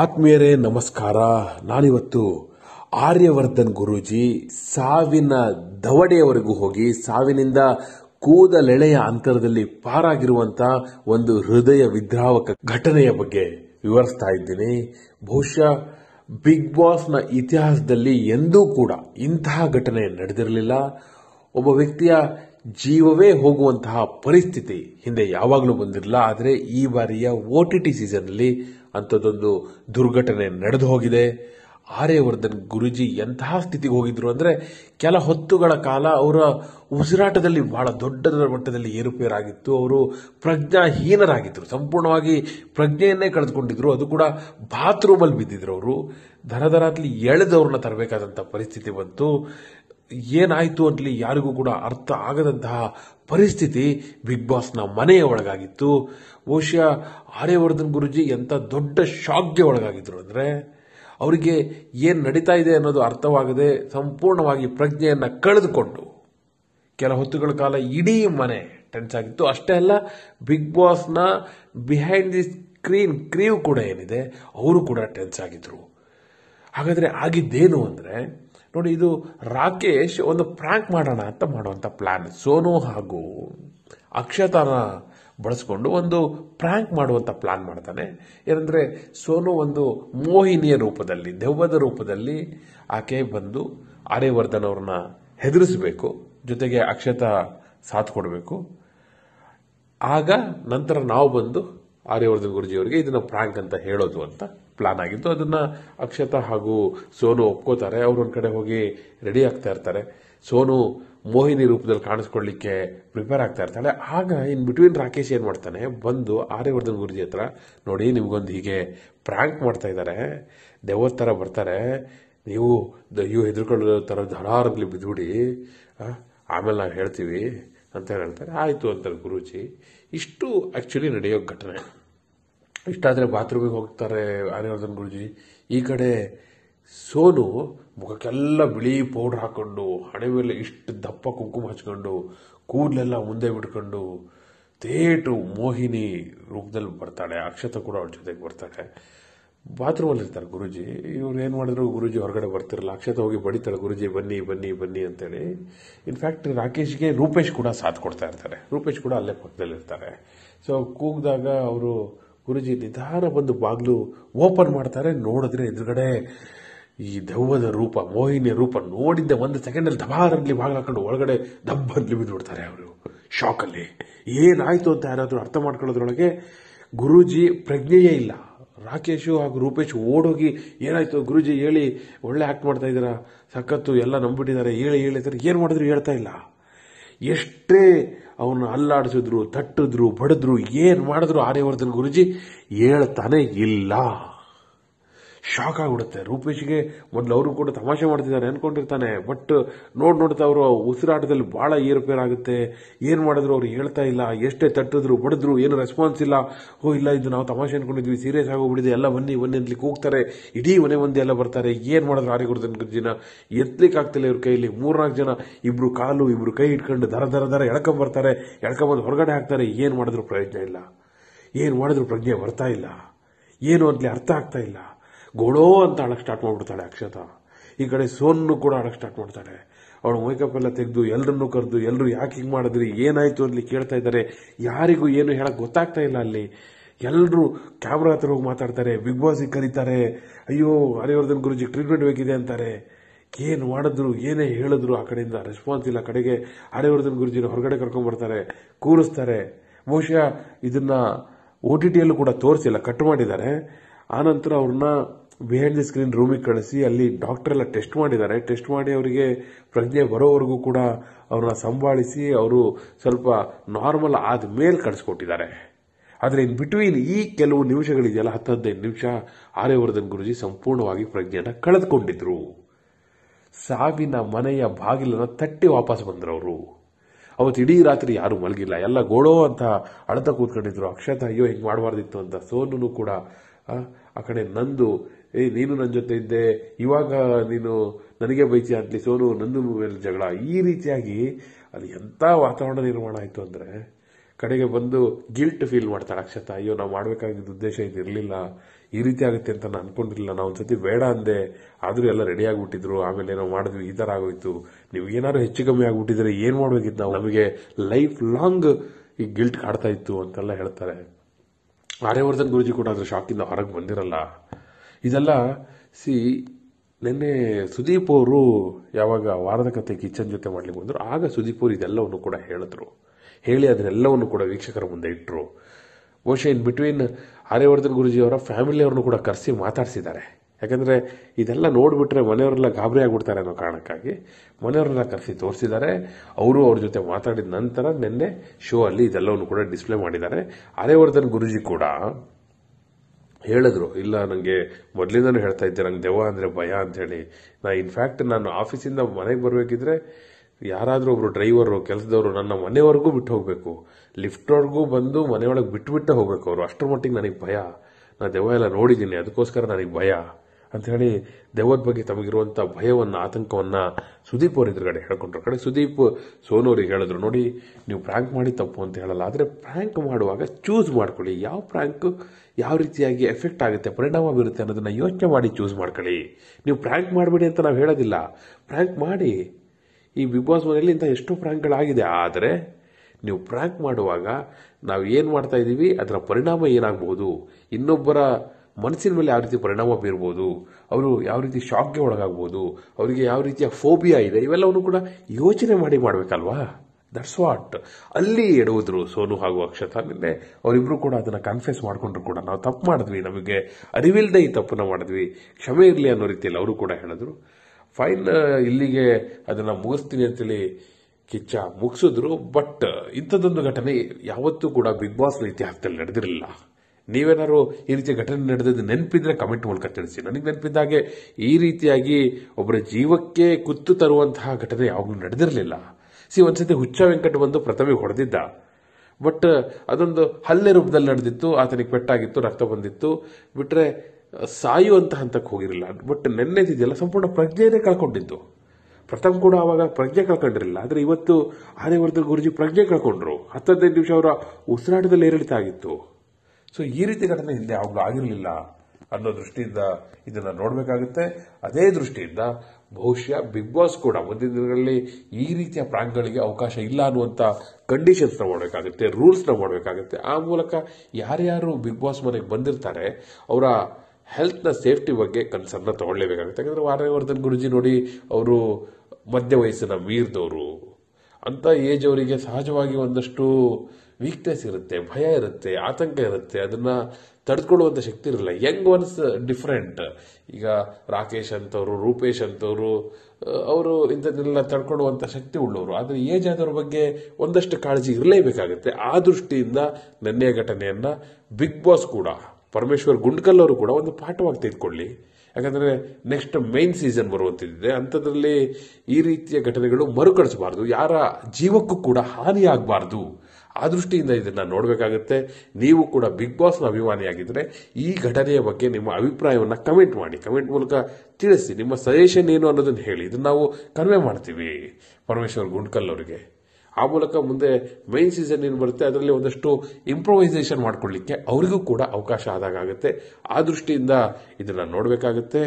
ಆತ್ಮೀಯರೇ ನಮಸ್ಕಾರ ನಾನಿವತ್ತು ಆರ್ಯವರ್ಧನ್ ಗುರೂಜಿ ಸಾವಿನ ದವಡೆಯವರೆಗೂ ಹೋಗಿ ಸಾವಿನಿಂದ ಕೂದಲೆಳೆಯ ಅಂತರದಲ್ಲಿ ಪಾರಾಗಿರುವಂತ ಒಂದು ಹೃದಯ ವಿದ್ರಾವಕ ಘಟನೆಯ ಬಗ್ಗೆ ವಿವರಿಸ್ತಾ ಇದ್ದೀನಿ ಬಹುಶಃ ಬಿಗ್ ಬಾಸ್ನ ಇತಿಹಾಸದಲ್ಲಿ ಎಂದೂ ಕೂಡ ಇಂತಹ ಘಟನೆ ನಡೆದಿರಲಿಲ್ಲ ಒಬ್ಬ ವ್ಯಕ್ತಿಯ ಜೀವವೇ ಹೋಗುವಂತಹ ಪರಿಸ್ಥಿತಿ ಹಿಂದೆ ಯಾವಾಗಲೂ ಬಂದಿರಲಿಲ್ಲ ಆದರೆ ಈ ಬಾರಿಯ ಓ ಟಿ ಟಿ ಸೀಸನ್ನಲ್ಲಿ ಅಂಥದ್ದೊಂದು ದುರ್ಘಟನೆ ನಡೆದು ಹೋಗಿದೆ ಆರ್ಯವರ್ಧನ್ ಗುರುಜಿ ಎಂತಹ ಸ್ಥಿತಿಗೆ ಹೋಗಿದ್ರು ಅಂದರೆ ಕೆಲ ಹೊತ್ತುಗಳ ಕಾಲ ಅವರ ಉಸಿರಾಟದಲ್ಲಿ ಬಹಳ ದೊಡ್ಡ ಮಟ್ಟದಲ್ಲಿ ಏರುಪೇರಾಗಿತ್ತು ಅವರು ಪ್ರಜ್ಞಾಹೀನರಾಗಿದ್ದರು ಸಂಪೂರ್ಣವಾಗಿ ಪ್ರಜ್ಞೆಯನ್ನೇ ಕಳೆದುಕೊಂಡಿದ್ರು ಅದು ಕೂಡ ಬಾತ್ರೂಮಲ್ಲಿ ಬಿದ್ದಿದ್ರು ಅವರು ದರ ದರಾತ್ಲಿ ಎಳೆದವ್ರನ್ನ ತರಬೇಕಾದಂಥ ಪರಿಸ್ಥಿತಿ ಬಂತು ಏನಾಯಿತು ಅಂತಲಿ ಯಾರಿಗೂ ಕೂಡ ಅರ್ಥ ಆಗದಂತಹ ಪರಿಸ್ಥಿತಿ ಬಿಗ್ ಬಾಸ್ನ ಮನೆಯ ಒಳಗಾಗಿತ್ತು ಬಹುಶಃ ಆರ್ಯವರ್ಧನ್ ಗುರುಜಿ ಎಂಥ ದೊಡ್ಡ ಶಾಕ್ಗೆ ಒಳಗಾಗಿದ್ರು ಅಂದರೆ ಅವರಿಗೆ ಏನು ನಡೀತಾ ಇದೆ ಅನ್ನೋದು ಅರ್ಥವಾಗದೆ ಸಂಪೂರ್ಣವಾಗಿ ಪ್ರಜ್ಞೆಯನ್ನು ಕಳೆದುಕೊಂಡು ಕೆಲ ಹೊತ್ತುಗಳ ಕಾಲ ಇಡೀ ಮನೆ ಟೆನ್ಸ್ ಆಗಿತ್ತು ಅಷ್ಟೇ ಅಲ್ಲ ಬಿಗ್ ಬಾಸ್ನ ಬಿಹೈಂಡ್ ದಿ ಸ್ಕ್ರೀನ್ ಕ್ರೀವ್ ಕೂಡ ಏನಿದೆ ಅವರು ಕೂಡ ಟೆನ್ಸ್ ಆಗಿದ್ರು ಹಾಗಾದರೆ ಆಗಿದ್ದೇನು ಅಂದರೆ ನೋಡಿ ಇದು ರಾಕೇಶ್ ಒಂದು ಪ್ರ್ಯಾಂಕ್ ಮಾಡೋಣ ಅಂತ ಮಾಡುವಂಥ ಪ್ಲ್ಯಾನ್ ಸೋನು ಹಾಗೂ ಅಕ್ಷತಾನ ಬಳಸ್ಕೊಂಡು ಒಂದು ಪ್ರ್ಯಾಂಕ್ ಮಾಡುವಂಥ ಪ್ಲ್ಯಾನ್ ಮಾಡ್ತಾನೆ ಏನಂದರೆ ಸೋನು ಒಂದು ಮೋಹಿನಿಯ ರೂಪದಲ್ಲಿ ದೆವ್ವದ ರೂಪದಲ್ಲಿ ಆಕೆ ಬಂದು ಆರ್ಯವರ್ಧನ್ ಅವ್ರನ್ನ ಹೆದರಿಸಬೇಕು ಜೊತೆಗೆ ಅಕ್ಷತಾ ಸಾಥ್ ಕೊಡಬೇಕು ಆಗ ನಂತರ ನಾವು ಬಂದು ಆರ್ಯವರ್ಧನ್ ಗುರುಜಿಯವರಿಗೆ ಇದನ್ನು ಪ್ರಾಂಕ್ ಅಂತ ಹೇಳೋದು ಅಂತ ಪ್ಲಾನ್ ಆಗಿತ್ತು ಅದನ್ನು ಅಕ್ಷತಾ ಹಾಗೂ ಸೋನು ಒಪ್ಕೋತಾರೆ ಅವ್ರು ಒಂದು ಕಡೆ ಹೋಗಿ ರೆಡಿ ಆಗ್ತಾ ಇರ್ತಾರೆ ಸೋನು ಮೋಹಿನಿ ರೂಪದಲ್ಲಿ ಕಾಣಿಸ್ಕೊಳ್ಳಿಕ್ಕೆ ಪ್ರಿಪೇರ್ ಆಗ್ತಾ ಇರ್ತಾಳೆ ಆಗ ಇನ್ ಬಿಟ್ವೀನ್ ರಾಕೇಶ್ ಏನು ಮಾಡ್ತಾನೆ ಬಂದು ಆರ್ಯವರ್ಧನ್ ಗುರುಜಿ ಹತ್ರ ನೋಡಿ ನಿಮ್ಗೊಂದು ಹೀಗೆ ಪ್ರಾಂಕ್ ಮಾಡ್ತಾ ಇದ್ದಾರೆ ದೆವ್ವದ ಥರ ಬರ್ತಾರೆ ನೀವು ಇವು ಹೆದರ್ಕೊಳ್ಳೋ ಥರ ಧರಾರಲ್ಲಿ ಬಿದ್ದುಬಿಡಿ ಆಮೇಲೆ ನಾವು ಹೇಳ್ತೀವಿ ಅಂತ ಹೇಳ್ತಾರೆ ಆಯಿತು ಅಂತಾರೆ ಗುರೂಜಿ ಇಷ್ಟು ಆ್ಯಕ್ಚುಲಿ ನಡೆಯೋ ಘಟನೆ ಇಷ್ಟಾದರೆ ಬಾತ್ರೂಮಿಗೆ ಹೋಗ್ತಾರೆ ಹರಿವರ್ಧನ್ ಗುರುಜಿ ಈ ಕಡೆ ಸೋನು ಮುಖಕ್ಕೆಲ್ಲ ಬಿಳಿ ಪೌಡ್ರ್ ಹಾಕ್ಕೊಂಡು ಹಣೆ ಮೇಲೆ ಇಷ್ಟು ದಪ್ಪ ಕುಂಕುಮ ಹಚ್ಕೊಂಡು ಕೂದಲೆಲ್ಲ ಮುಂದೆ ಬಿಟ್ಕೊಂಡು ತೇಟು ಮೋಹಿನಿ ರೂಪದಲ್ಲಿ ಬರ್ತಾಳೆ ಅಕ್ಷತ ಕೂಡ ಅವ್ರ ಜೊತೆಗೆ ಬರ್ತಾಳೆ ಬಾತ್ರೂಮಲ್ಲಿ ಇರ್ತಾರೆ ಗುರುಜಿ ಇವ್ರು ಏನು ಮಾಡಿದ್ರು ಗುರುಜಿ ಹೊರಗಡೆ ಬರ್ತಿರಲ್ಲ ಅಕ್ಷತ ಹೋಗಿ ಬಡಿತಾರೆ ಗುರುಜಿ ಬನ್ನಿ ಬನ್ನಿ ಬನ್ನಿ ಅಂತೇಳಿ ಇನ್ಫ್ಯಾಕ್ಟ್ ರಾಕೇಶ್ಗೆ ರೂಪೇಶ್ ಕೂಡ ಸಾಥ್ ಕೊಡ್ತಾ ಇರ್ತಾರೆ ರೂಪೇಶ್ ಕೂಡ ಅಲ್ಲೇ ಪಕ್ಕದಲ್ಲಿ ಇರ್ತಾರೆ ಸೊ ಕೂಗಿದಾಗ ಅವರು ಗುರುಜಿ ನಿಧಾನ ಬಂದು ಬಾಗಿಲು ಓಪನ್ ಮಾಡ್ತಾರೆ ನೋಡಿದ್ರೆ ಎದುರುಗಡೆ ಈ ದೆವ್ವದ ರೂಪ ಮೋಹಿನಿಯ ರೂಪ ನೋಡಿದ್ದೆ ಒಂದು ಸೆಕೆಂಡಲ್ಲಿ ದಬಾರಲ್ಲಿ ಬಾಗಿಲು ಹಾಕೊಂಡು ಒಳಗಡೆ ಬಿದ್ದು ಬಿದ್ದುಬಿಡ್ತಾರೆ ಅವರು ಶಾಕಲ್ಲಿ ಏನಾಯಿತು ಅಂತ ಯಾರಾದರೂ ಅರ್ಥ ಮಾಡ್ಕೊಳ್ಳೋದ್ರೊಳಗೆ ಗುರೂಜಿ ಪ್ರಜ್ಞೆಯೇ ಇಲ್ಲ ರಾಕೇಶು ಹಾಗೂ ರೂಪೇಶ್ ಓಡೋಗಿ ಏನಾಯಿತು ಗುರುಜಿ ಹೇಳಿ ಒಳ್ಳೆ ಆ್ಯಕ್ಟ್ ಮಾಡ್ತಾ ಇದ್ದೀರಾ ಸಖತ್ತು ಎಲ್ಲ ನಂಬಿಟ್ಟಿದ್ದಾರೆ ಹೇಳಿ ಹೇಳಿ ಏನು ಮಾಡಿದ್ರು ಹೇಳ್ತಾ ಇಲ್ಲ ಎಷ್ಟೇ ಅವನ್ನ ಅಲ್ಲಾಡಿಸಿದ್ರು ತಟ್ಟಿದ್ರು ಬಡಿದ್ರು ಏನು ಮಾಡಿದ್ರು ಆರ್ಯವರ್ಧನ್ ಗುರುಜಿ ಹೇಳ್ತಾನೆ ಇಲ್ಲ ಶಾಕ್ ಆಗಿಬಿಡುತ್ತೆ ರೂಪೇಶ್ಗೆ ಮೊದಲು ಅವರು ಕೂಡ ತಮಾಷೆ ಮಾಡ್ತಿದ್ದಾರೆ ಅಂದ್ಕೊಂಡಿರ್ತಾನೆ ಬಟ್ ನೋಡ್ ನೋಡ್ತಾ ಅವರು ಉಸಿರಾಟದಲ್ಲಿ ಭಾಳ ಏರುಪೇರಾಗುತ್ತೆ ಏನು ಮಾಡಿದ್ರು ಅವ್ರು ಹೇಳ್ತಾ ಇಲ್ಲ ಎಷ್ಟೇ ತಟ್ಟಿದ್ರು ಬಡಿದ್ರು ಏನು ರೆಸ್ಪಾನ್ಸ್ ಇಲ್ಲ ಓ ಇಲ್ಲ ಇದು ನಾವು ತಮಾಷೆ ಅಂದ್ಕೊಂಡಿದ್ವಿ ಸೀರಿಯಸ್ ಆಗೋಗ್ಬಿಡಿದೆ ಎಲ್ಲ ಬನ್ನಿ ಬನ್ನಿ ಅಂತ ಹೋಗ್ತಾರೆ ಇಡೀ ಮನೆ ಮಂದಿ ಎಲ್ಲ ಬರ್ತಾರೆ ಏನು ಮಾಡಿದ್ರು ಆರಿ ಗುರುತನ ಜನ ಎತ್ತಲಿಕ್ಕೆ ಆಗ್ತಿಲ್ಲ ಇವ್ರ ಕೈಲಿ ಮೂರ್ನಾಲ್ಕು ಜನ ಇಬ್ರು ಕಾಲು ಇಬ್ರು ಕೈ ಇಟ್ಕೊಂಡು ದರ ದರ ದರ ಬರ್ತಾರೆ ಎಳ್ಕೊಂಬಂದು ಹೊರಗಡೆ ಹಾಕ್ತಾರೆ ಏನು ಮಾಡಿದ್ರು ಪ್ರಯೋಜನ ಇಲ್ಲ ಏನು ಮಾಡಿದ್ರು ಪ್ರಜ್ಞೆ ಬರ್ತಾ ಇಲ್ಲ ಏನು ಅಂತಲೇ ಅರ್ಥ ಆಗ್ತಾ ಇಲ್ಲ ಗೋಡೋ ಅಂತ ಅಳಕ್ಕೆ ಸ್ಟಾರ್ಟ್ ಮಾಡಿಬಿಡ್ತಾಳೆ ಅಕ್ಷತ ಈ ಕಡೆ ಸೋನ್ನು ಕೂಡ ಅಳಕ್ಕೆ ಸ್ಟಾರ್ಟ್ ಮಾಡ್ತಾಳೆ ಅವಳು ಮೇಕಪ್ ಎಲ್ಲ ತೆಗೆದು ಎಲ್ಲರನ್ನು ಕರೆದು ಎಲ್ಲರೂ ಯಾಕೆ ಹಿಂಗೆ ಮಾಡಿದ್ರಿ ಏನಾಯಿತು ಅಲ್ಲಿ ಕೇಳ್ತಾ ಇದ್ದಾರೆ ಯಾರಿಗೂ ಏನು ಹೇಳಕ್ಕೆ ಗೊತ್ತಾಗ್ತಾ ಇಲ್ಲ ಅಲ್ಲಿ ಎಲ್ಲರೂ ಕ್ಯಾಮ್ರಾ ಹತ್ರ ಹೋಗಿ ಮಾತಾಡ್ತಾರೆ ಬಿಗ್ ಬಾಸಿಗೆ ಕರೀತಾರೆ ಅಯ್ಯೋ ಹರಿವರ್ಧನ್ ಗುರುಜಿ ಟ್ರೀಟ್ಮೆಂಟ್ ಬೇಕಿದೆ ಅಂತಾರೆ ಏನು ಮಾಡಿದ್ರು ಏನೇ ಹೇಳಿದ್ರು ಆ ಕಡೆಯಿಂದ ರೆಸ್ಪಾನ್ಸ್ ಇಲ್ಲ ಕಡೆಗೆ ಹರಿವರ್ಧನ್ ಗುರುಜಿನ ಹೊರಗಡೆ ಕರ್ಕೊಂಡ್ಬರ್ತಾರೆ ಕೂರಿಸ್ತಾರೆ ಬಹುಶಃ ಇದನ್ನ ಓ ಟಿ ಟಿಯಲ್ಲೂ ಕೂಡ ತೋರಿಸಿಲ್ಲ ಕಟ್ ಮಾಡಿದ್ದಾರೆ ಆನಂತರ ಅವ್ರನ್ನ ಬಿಹೈಂಡ್ ದಿ ಸ್ಕ್ರೀನ್ ರೂಮಿಗೆ ಕಳಿಸಿ ಅಲ್ಲಿ ಡಾಕ್ಟರ್ ಎಲ್ಲ ಟೆಸ್ಟ್ ಮಾಡಿದ್ದಾರೆ ಟೆಸ್ಟ್ ಮಾಡಿ ಅವರಿಗೆ ಪ್ರಜ್ಞೆ ಬರೋವರೆಗೂ ಕೂಡ ಅವ್ರನ್ನ ಸಂಭಾಳಿಸಿ ಅವರು ಸ್ವಲ್ಪ ನಾರ್ಮಲ್ ಆದ ಮೇಲೆ ಕಳಿಸ್ಕೊಟ್ಟಿದ್ದಾರೆ ಆದರೆ ಇನ್ ಬಿಟ್ವೀನ್ ಈ ಕೆಲವು ನಿಮಿಷಗಳಿದೆಯಲ್ಲ ಹತ್ತು ಹದಿನೈದು ನಿಮಿಷ ಆರ್ಯವರ್ಧನ್ ಗುರುಜಿ ಸಂಪೂರ್ಣವಾಗಿ ಪ್ರಜ್ಞೆಯನ್ನು ಕಳೆದುಕೊಂಡಿದ್ರು ಸಾವಿನ ಮನೆಯ ಬಾಗಿಲನ್ನು ತಟ್ಟಿ ವಾಪಸ್ ಅವರು ಅವತ್ತು ಇಡೀ ರಾತ್ರಿ ಯಾರೂ ಮಲಗಿಲ್ಲ ಎಲ್ಲ ಗೋಡೋ ಅಂತ ಅಳತ ಕೂತ್ಕೊಂಡಿದ್ರು ಅಕ್ಷತ ಅಯ್ಯೋ ಹಿಂಗೆ ಮಾಡಬಾರ್ದಿತ್ತು ಅಂತ ಸೋನು ಕೂಡ ಆ ಕಡೆ ನಂದು ಏ ನೀನು ನನ್ನ ಜೊತೆ ಇದ್ದೆ ಇವಾಗ ನೀನು ನನಗೆ ಬೈಚಿ ಅಂತಲಿ ಸೋನು ನಂದು ಮೇಲೆ ಜಗಳ ಈ ರೀತಿಯಾಗಿ ಅಲ್ಲಿ ಎಂಥ ವಾತಾವರಣ ನಿರ್ಮಾಣ ಆಯಿತು ಅಂದರೆ ಕಡೆಗೆ ಬಂದು ಗಿಲ್ಟ್ ಫೀಲ್ ಮಾಡ್ತಾಳೆ ಅಕ್ಷತ ಅಯ್ಯೋ ನಾವು ಮಾಡಬೇಕಾಗಿದ್ದ ಉದ್ದೇಶ ಇದಿರಲಿಲ್ಲ ಈ ರೀತಿ ಆಗುತ್ತೆ ಅಂತ ನಾನು ಅನ್ಕೊಂಡಿರಲಿಲ್ಲ ನಾವು ಒಂದ್ಸತಿ ಬೇಡ ಅಂದೆ ಆದರೂ ಎಲ್ಲ ರೆಡಿ ಆಗಿಬಿಟ್ಟಿದ್ರು ಆಮೇಲೆ ನಾವು ಮಾಡಿದ್ವಿ ಈ ಥರ ಆಗೋಯ್ತು ನೀವು ಏನಾದ್ರು ಹೆಚ್ಚು ಕಮ್ಮಿ ಆಗಿಬಿಟ್ಟಿದ್ರೆ ಏನು ಮಾಡಬೇಕಿತ್ತು ನಾವು ನಮಗೆ ಲೈಫ್ ಲಾಂಗ್ ಈ ಗಿಲ್ಟ್ ಕಾಡ್ತಾ ಇತ್ತು ಅಂತೆಲ್ಲ ಹೇಳ್ತಾರೆ ಆರ್ಯವರ್ಧನ್ ಗುರುಜಿ ಕೂಡ ಅದರ ಶಾಕಿಂದ ಹೊರಗೆ ಬಂದಿರಲ್ಲ ಇದೆಲ್ಲ ಸಿ ನಿನ್ನೆ ಸುದೀಪ್ ಅವರು ಯಾವಾಗ ವಾರದ ಕತೆ ಕಿಚನ್ ಜೊತೆ ಮಾಡ್ಲಿಕ್ಕೆ ಬಂದರು ಆಗ ಸುದೀಪ್ ಅವರು ಇದೆಲ್ಲವನ್ನು ಕೂಡ ಹೇಳಿದ್ರು ಹೇಳಿ ಅದನ್ನೆಲ್ಲವನ್ನು ಕೂಡ ವೀಕ್ಷಕರ ಮುಂದೆ ಇಟ್ಟರು ಬಹುಶಃ ಇನ್ ಬಿಟ್ವೀನ್ ಆರ್ಯವರ್ಧನ್ ಗುರುಜಿಯವರ ಫ್ಯಾಮಿಲಿಯವ್ರನ್ನೂ ಕೂಡ ಕರೆಸಿ ಮಾತಾಡಿಸಿದ್ದಾರೆ ಯಾಕಂದರೆ ಇದೆಲ್ಲ ನೋಡಿಬಿಟ್ರೆ ಮನೆಯವರೆಲ್ಲ ಗಾಬರಿ ಆಗಿಬಿಡ್ತಾರೆ ಅನ್ನೋ ಕಾರಣಕ್ಕಾಗಿ ಮನೆಯವರೆಲ್ಲ ಕರೆಸಿ ತೋರಿಸಿದ್ದಾರೆ ಅವರು ಅವ್ರ ಜೊತೆ ಮಾತಾಡಿದ ನಂತರ ನಿನ್ನೆ ಶೋ ಅಲ್ಲಿ ಇದೆಲ್ಲವನ್ನು ಕೂಡ ಡಿಸ್ಪ್ಲೇ ಮಾಡಿದ್ದಾರೆ ಅದೇವರ್ಧನ್ ಗುರುಜಿ ಕೂಡ ಹೇಳಿದ್ರು ಇಲ್ಲ ನನಗೆ ಮೊದಲಿಂದನೂ ಹೇಳ್ತಾ ಇದ್ದೆ ನಂಗೆ ದೆವ್ವ ಅಂದರೆ ಭಯ ಅಂಥೇಳಿ ನಾ ಇನ್ಫ್ಯಾಕ್ಟ್ ನಾನು ಆಫೀಸಿಂದ ಮನೆಗೆ ಬರಬೇಕಿದ್ರೆ ಯಾರಾದರೂ ಒಬ್ರು ಡ್ರೈವರು ಕೆಲಸದವರು ನನ್ನ ಮನೆವರೆಗೂ ಬಿಟ್ಟು ಹೋಗಬೇಕು ಲಿಫ್ಟ್ವರೆಗೂ ಬಂದು ಮನೆಯೊಳಗೆ ಬಿಟ್ಟು ಬಿಟ್ಟು ಹೋಗ್ಬೇಕು ಅವರು ಅಷ್ಟರ ಮಟ್ಟಿಗೆ ನನಗೆ ಭಯ ನಾನು ದೆವ್ವ ಎಲ್ಲ ನೋಡಿದ್ದೀನಿ ಅದಕ್ಕೋಸ್ಕರ ನನಗೆ ಭಯ ಹೇಳಿ ದೆವ್ವದ ಬಗ್ಗೆ ತಮಗಿರುವಂಥ ಭಯವನ್ನು ಆತಂಕವನ್ನು ಸುದೀಪ್ ಅವ್ರ ಎದುರುಗಡೆ ಹೇಳ್ಕೊಂಡ್ರು ಕಡೆ ಸುದೀಪ್ ಸೋನೂರಿಗೆ ಹೇಳಿದ್ರು ನೋಡಿ ನೀವು ಪ್ರ್ಯಾಂಕ್ ಮಾಡಿ ತಪ್ಪು ಅಂತ ಹೇಳಲ್ಲ ಆದರೆ ಪ್ರ್ಯಾಂಕ್ ಮಾಡುವಾಗ ಚೂಸ್ ಮಾಡ್ಕೊಳ್ಳಿ ಯಾವ ಪ್ರಾಂಕ್ ಯಾವ ರೀತಿಯಾಗಿ ಎಫೆಕ್ಟ್ ಆಗುತ್ತೆ ಪರಿಣಾಮ ಬೀರುತ್ತೆ ಅನ್ನೋದನ್ನು ಯೋಚನೆ ಮಾಡಿ ಚೂಸ್ ಮಾಡ್ಕೊಳ್ಳಿ ನೀವು ಪ್ರ್ಯಾಂಕ್ ಮಾಡಬೇಡಿ ಅಂತ ನಾವು ಹೇಳೋದಿಲ್ಲ ಪ್ರ್ಯಾಂಕ್ ಮಾಡಿ ಈ ಬಿಗ್ ಬಾಸ್ ಮನೆಯಲ್ಲಿ ಇಂಥ ಎಷ್ಟೋ ಪ್ರ್ಯಾಂಕ್ಗಳಾಗಿದೆ ಆದರೆ ನೀವು ಪ್ರ್ಯಾಂಕ್ ಮಾಡುವಾಗ ನಾವು ಏನು ಮಾಡ್ತಾ ಇದ್ದೀವಿ ಅದರ ಪರಿಣಾಮ ಏನಾಗಬಹುದು ಇನ್ನೊಬ್ಬರ ಮನಸ್ಸಿನ ಮೇಲೆ ಯಾವ ರೀತಿ ಪರಿಣಾಮ ಬೀರ್ಬೋದು ಅವರು ಯಾವ ರೀತಿ ಶಾಕ್ಗೆ ಒಳಗಾಗ್ಬೋದು ಅವರಿಗೆ ಯಾವ ರೀತಿಯ ಫೋಬಿಯಾ ಇದೆ ಇವೆಲ್ಲವನ್ನು ಕೂಡ ಯೋಚನೆ ಮಾಡಿ ಮಾಡಬೇಕಲ್ವಾ ದಟ್ಸ್ ವಾಟ್ ಅಲ್ಲಿ ಎಡುವುದ್ರು ಸೋನು ಹಾಗೂ ಅಕ್ಷತಾ ನಿನ್ನೆ ಅವರಿಬ್ಬರು ಕೂಡ ಅದನ್ನು ಕನ್ಫ್ಯೂಸ್ ಮಾಡಿಕೊಂಡ್ರು ಕೂಡ ನಾವು ತಪ್ಪು ಮಾಡಿದ್ವಿ ನಮಗೆ ಅರಿವಿಲ್ಲದೆ ಈ ತಪ್ಪನ್ನು ಮಾಡಿದ್ವಿ ಕ್ಷಮೆ ಇರಲಿ ಅನ್ನೋ ರೀತಿಯಲ್ಲಿ ಅವರು ಕೂಡ ಹೇಳಿದ್ರು ಫೈನ್ ಇಲ್ಲಿಗೆ ಅದನ್ನು ಮುಗಿಸ್ತೀನಿ ಅಂತೇಳಿ ಕಿಚ್ಚ ಮುಗಿಸಿದ್ರು ಬಟ್ ಇಂಥದ್ದೊಂದು ಘಟನೆ ಯಾವತ್ತೂ ಕೂಡ ಬಿಗ್ ಬಾಸ್ನ ಇತಿಹಾಸದಲ್ಲಿ ನಡೆದಿರಲಿಲ್ಲ ನೀವೇನಾದ್ರು ಈ ರೀತಿಯ ಘಟನೆ ನಡೆದಿದ್ದು ನೆನಪಿದ್ರೆ ಕಮೆಂಟ್ ಮೂಲಕ ತಿಳಿಸಿ ನನಗೆ ನೆನಪಿದ್ದಾಗೆ ಈ ರೀತಿಯಾಗಿ ಒಬ್ಬರ ಜೀವಕ್ಕೆ ಕುತ್ತು ತರುವಂತಹ ಘಟನೆ ಯಾವಾಗಲೂ ನಡೆದಿರಲಿಲ್ಲ ಸಿ ಒಂದ್ಸತಿ ಹುಚ್ಚ ವೆಂಕಟ ಬಂದು ಪ್ರಥಮಿಗೆ ಹೊಡೆದಿದ್ದ ಬಟ್ ಅದೊಂದು ಹಲ್ಲೆ ರೂಪದಲ್ಲಿ ನಡೆದಿತ್ತು ಆತನಿಗೆ ಪೆಟ್ಟಾಗಿತ್ತು ರಕ್ತ ಬಂದಿತ್ತು ಬಿಟ್ಟರೆ ಸಾಯುವಂತ ಹಂತಕ್ಕೆ ಹೋಗಿರಲಿಲ್ಲ ಬಟ್ ನೆನ್ನೆದಿದೆಯಲ್ಲ ಸಂಪೂರ್ಣ ಪ್ರಜ್ಞೆಯೇ ಕಳ್ಕೊಂಡಿದ್ದು ಪ್ರಥಮ್ ಕೂಡ ಆವಾಗ ಪ್ರಜ್ಞೆ ಕಳ್ಕೊಂಡಿರಲಿಲ್ಲ ಆದರೆ ಇವತ್ತು ಆರ್ಯವರ್ಧನ್ ಗುರುಜಿ ಪ್ರಜ್ಞೆ ಕಳ್ಕೊಂಡ್ರು ಹತ್ತದೈದು ನಿಮಿಷ ಅವರ ಉಸಿರಾಟದಲ್ಲಿ ಏರಿಳಿತ ಆಗಿತ್ತು ಸೊ ಈ ರೀತಿ ಘಟನೆ ಹಿಂದೆ ಯಾವಾಗಲೂ ಆಗಿರಲಿಲ್ಲ ಅನ್ನೋ ದೃಷ್ಟಿಯಿಂದ ಇದನ್ನು ನೋಡಬೇಕಾಗುತ್ತೆ ಅದೇ ದೃಷ್ಟಿಯಿಂದ ಬಹುಶಃ ಬಿಗ್ ಬಾಸ್ ಕೂಡ ಮುಂದಿನ ದಿನಗಳಲ್ಲಿ ಈ ರೀತಿಯ ಪ್ರಾಂಗ್ಗಳಿಗೆ ಅವಕಾಶ ಇಲ್ಲ ಅನ್ನುವಂಥ ಕಂಡೀಷನ್ಸ್ನ ಮಾಡಬೇಕಾಗುತ್ತೆ ರೂಲ್ಸ್ನ ಮಾಡಬೇಕಾಗುತ್ತೆ ಆ ಮೂಲಕ ಯಾರ್ಯಾರು ಬಿಗ್ ಬಾಸ್ ಮನೆಗೆ ಬಂದಿರ್ತಾರೆ ಅವರ ಹೆಲ್ತ್ನ ಸೇಫ್ಟಿ ಬಗ್ಗೆ ಕನ್ಸರ್ನ ತಗೊಳ್ಳೇಬೇಕಾಗುತ್ತೆ ಯಾಕಂದರೆ ವಾರವರ್ಧನ್ ಗುರುಜಿ ನೋಡಿ ಅವರು ಮಧ್ಯ ವಯಸ್ಸಿನ ಮೀರಿದವರು ಅಂಥ ಏಜ್ ಅವರಿಗೆ ಸಹಜವಾಗಿ ಒಂದಷ್ಟು ವೀಕ್ನೆಸ್ ಇರುತ್ತೆ ಭಯ ಇರುತ್ತೆ ಆತಂಕ ಇರುತ್ತೆ ಅದನ್ನು ತಡೆದುಕೊಳ್ಳುವಂಥ ಶಕ್ತಿ ಇರಲ್ಲ ಯಂಗ್ ಒನ್ಸ್ ಡಿಫ್ರೆಂಟ್ ಈಗ ರಾಕೇಶ್ ಅಂತವರು ರೂಪೇಶ್ ಅಂತವರು ಅವರು ಇಂಥದ್ದೆಲ್ಲ ತಡ್ಕೊಳ್ಳುವಂಥ ಶಕ್ತಿ ಉಳ್ಳವರು ಆದರೆ ಏಜ್ ಆದವ್ರ ಬಗ್ಗೆ ಒಂದಷ್ಟು ಕಾಳಜಿ ಇರಲೇಬೇಕಾಗುತ್ತೆ ಆ ದೃಷ್ಟಿಯಿಂದ ನೆನ್ನೆಯ ಘಟನೆಯನ್ನು ಬಿಗ್ ಬಾಸ್ ಕೂಡ ಪರಮೇಶ್ವರ್ ಗುಂಡ್ಕಲ್ ಅವರು ಕೂಡ ಒಂದು ಪಾಠವಾಗಿ ತೆಗೆದುಕೊಳ್ಳಿ ಯಾಕಂದರೆ ನೆಕ್ಸ್ಟ್ ಮೇನ್ ಸೀಸನ್ ಬರುವಂತಿದೆ ಅಂಥದ್ರಲ್ಲಿ ಈ ರೀತಿಯ ಘಟನೆಗಳು ಮರುಕಳಿಸಬಾರ್ದು ಯಾರ ಜೀವಕ್ಕೂ ಕೂಡ ಹಾನಿಯಾಗಬಾರ್ದು ಆ ದೃಷ್ಟಿಯಿಂದ ಇದನ್ನು ನೋಡಬೇಕಾಗುತ್ತೆ ನೀವು ಕೂಡ ಬಿಗ್ ಬಾಸ್ನ ಅಭಿಮಾನಿಯಾಗಿದ್ದರೆ ಈ ಘಟನೆಯ ಬಗ್ಗೆ ನಿಮ್ಮ ಅಭಿಪ್ರಾಯವನ್ನು ಕಮೆಂಟ್ ಮಾಡಿ ಕಮೆಂಟ್ ಮೂಲಕ ತಿಳಿಸಿ ನಿಮ್ಮ ಸಜೆಷನ್ ಏನು ಅನ್ನೋದನ್ನು ಹೇಳಿ ಇದನ್ನು ನಾವು ಕನ್ವೆ ಮಾಡ್ತೀವಿ ಪರಮೇಶ್ವರ್ ಗುಂಡ್ಕಲ್ ಅವರಿಗೆ ಆ ಮೂಲಕ ಮುಂದೆ ಮೈನ್ ಸೀಸನ್ ಏನು ಬರುತ್ತೆ ಅದರಲ್ಲಿ ಒಂದಷ್ಟು ಇಂಪ್ರೊವೈಸೇಷನ್ ಮಾಡಿಕೊಳ್ಳಿಕ್ಕೆ ಅವರಿಗೂ ಕೂಡ ಅವಕಾಶ ಆಗುತ್ತೆ ಆ ದೃಷ್ಟಿಯಿಂದ ಇದನ್ನು ನೋಡಬೇಕಾಗುತ್ತೆ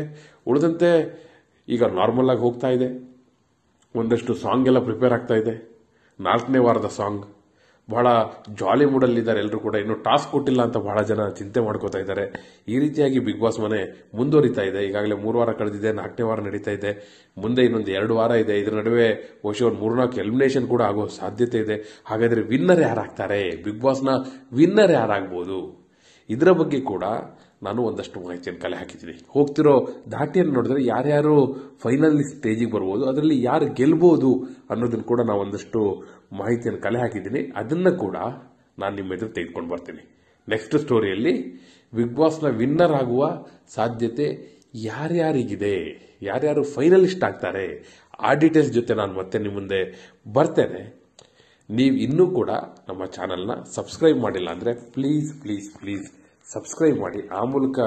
ಉಳಿದಂತೆ ಈಗ ನಾರ್ಮಲ್ ಆಗಿ ಹೋಗ್ತಾ ಇದೆ ಒಂದಷ್ಟು ಸಾಂಗ್ ಎಲ್ಲ ಪ್ರಿಪೇರ್ ಆಗ್ತಾ ಇದೆ ನಾಲ್ಕನೇ ವಾರದ ಸಾಂಗ್ ಬಹಳ ಜಾಲಿ ಮೂಡಲ್ಲಿದ್ದಾರೆ ಎಲ್ಲರೂ ಕೂಡ ಇನ್ನು ಟಾಸ್ಕ್ ಕೊಟ್ಟಿಲ್ಲ ಅಂತ ಬಹಳ ಜನ ಚಿಂತೆ ಮಾಡ್ಕೋತಾ ಇದ್ದಾರೆ ಈ ರೀತಿಯಾಗಿ ಬಿಗ್ ಬಾಸ್ ಮನೆ ಮುಂದುವರಿತಾ ಇದೆ ಈಗಾಗಲೇ ಮೂರು ವಾರ ಕಳೆದಿದೆ ನಾಲ್ಕನೇ ವಾರ ನಡೀತಾ ಇದೆ ಮುಂದೆ ಇನ್ನೊಂದು ಎರಡು ವಾರ ಇದೆ ಇದರ ನಡುವೆ ಬಹುಶಃ ಒಂದು ಮೂರ್ನಾಲ್ಕು ಎಲಿಮಿನೇಷನ್ ಕೂಡ ಆಗೋ ಸಾಧ್ಯತೆ ಇದೆ ಹಾಗಾದರೆ ವಿನ್ನರ್ ಯಾರಾಗ್ತಾರೆ ಬಿಗ್ ಬಾಸ್ನ ವಿನ್ನರ್ ಯಾರಾಗ್ಬೋದು ಇದರ ಬಗ್ಗೆ ಕೂಡ ನಾನು ಒಂದಷ್ಟು ಮಾಹಿತಿಯನ್ನು ಕಲೆ ಹಾಕಿದ್ದೀನಿ ಹೋಗ್ತಿರೋ ದಾಟಿಯನ್ನು ನೋಡಿದ್ರೆ ಯಾರ್ಯಾರು ಫೈನಲ್ ಸ್ಟೇಜಿಗೆ ಬರ್ಬೋದು ಅದರಲ್ಲಿ ಯಾರು ಗೆಲ್ಬೋದು ಅನ್ನೋದನ್ನು ಕೂಡ ನಾವು ಒಂದಷ್ಟು ಮಾಹಿತಿಯನ್ನು ಕಲೆ ಹಾಕಿದ್ದೀನಿ ಅದನ್ನು ಕೂಡ ನಾನು ನಿಮ್ಮ ಎದುರು ತೆಗೆದುಕೊಂಡು ಬರ್ತೀನಿ ನೆಕ್ಸ್ಟ್ ಸ್ಟೋರಿಯಲ್ಲಿ ಬಿಗ್ ಬಾಸ್ನ ವಿನ್ನರ್ ಆಗುವ ಸಾಧ್ಯತೆ ಯಾರ್ಯಾರಿಗಿದೆ ಯಾರ್ಯಾರು ಫೈನಲಿಸ್ಟ್ ಆಗ್ತಾರೆ ಆ ಡೀಟೇಲ್ಸ್ ಜೊತೆ ನಾನು ಮತ್ತೆ ನಿಮ್ಮ ಮುಂದೆ ಬರ್ತೇನೆ ನೀವು ಇನ್ನೂ ಕೂಡ ನಮ್ಮ ಚಾನಲ್ನ ಸಬ್ಸ್ಕ್ರೈಬ್ ಮಾಡಿಲ್ಲ ಅಂದರೆ ಪ್ಲೀಸ್ ಪ್ಲೀಸ್ ಪ್ಲೀಸ್ ಸಬ್ಸ್ಕ್ರೈಬ್ ಮಾಡಿ ಆ ಮೂಲಕ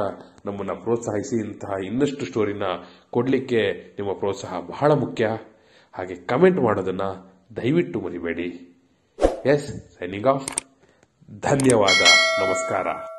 ನಮ್ಮನ್ನು ಪ್ರೋತ್ಸಾಹಿಸಿ ಇಂತಹ ಇನ್ನಷ್ಟು ಸ್ಟೋರಿನ ಕೊಡಲಿಕ್ಕೆ ನಿಮ್ಮ ಪ್ರೋತ್ಸಾಹ ಬಹಳ ಮುಖ್ಯ ಹಾಗೆ ಕಮೆಂಟ್ ಮಾಡೋದನ್ನು ದಯವಿಟ್ಟು ಮರಿಬೇಡಿ ಎಸ್ ಸೈನಿಂಗ್ ಆಫ್ ಧನ್ಯವಾದ ನಮಸ್ಕಾರ